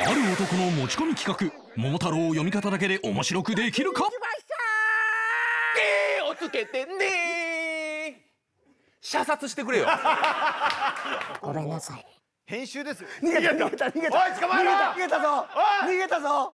ある男の持ち込み企画桃太郎を読み方だけで面白くできるか「ね」をつけてね射殺してくれよ ごめんなさい編集です逃げた逃げた逃げたおい捕まえろ逃げたぞ逃げたぞ